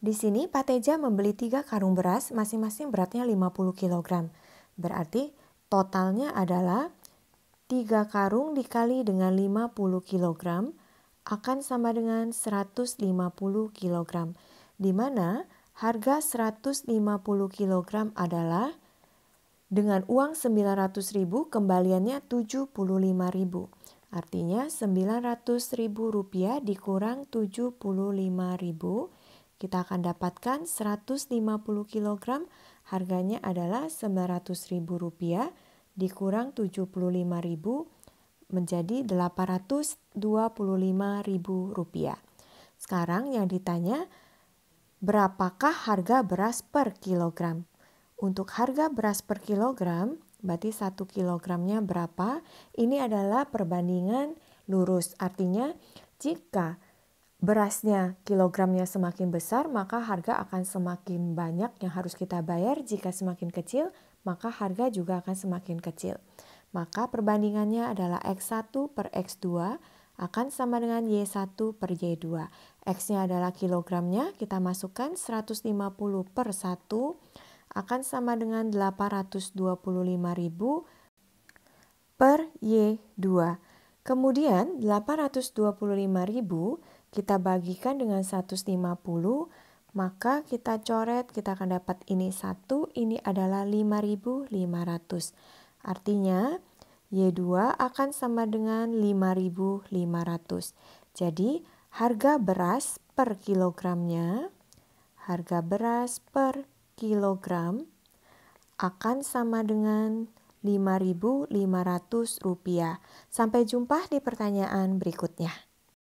Di sini Pateja membeli tiga karung beras masing-masing beratnya 50 kg. Berarti totalnya adalah tiga karung dikali dengan 50 kg akan sama dengan 150 kg. Di mana harga 150 kg adalah dengan uang 900.000 kembaliannya 75.000. Artinya 900.000 rupiah dikurang 75.000 kita akan dapatkan 150 kg harganya adalah Rp900.000 dikurang 75.000 menjadi Rp825.000. Sekarang yang ditanya berapakah harga beras per kilogram? Untuk harga beras per kilogram, berarti 1 kilogramnya berapa? Ini adalah perbandingan lurus. Artinya, jika berasnya kilogramnya semakin besar, maka harga akan semakin banyak yang harus kita bayar. Jika semakin kecil, maka harga juga akan semakin kecil. Maka perbandingannya adalah X1 per X2 akan sama dengan Y1 per Y2. X-nya adalah kilogramnya, kita masukkan 150 per 1 akan sama dengan 825.000 per Y2. Kemudian 825.000 kita bagikan dengan 150, maka kita coret, kita akan dapat ini satu ini adalah 5500. Artinya, Y2 akan sama dengan 5500. Jadi, harga beras per kilogramnya, harga beras per kilogram akan sama dengan rp rupiah Sampai jumpa di pertanyaan berikutnya.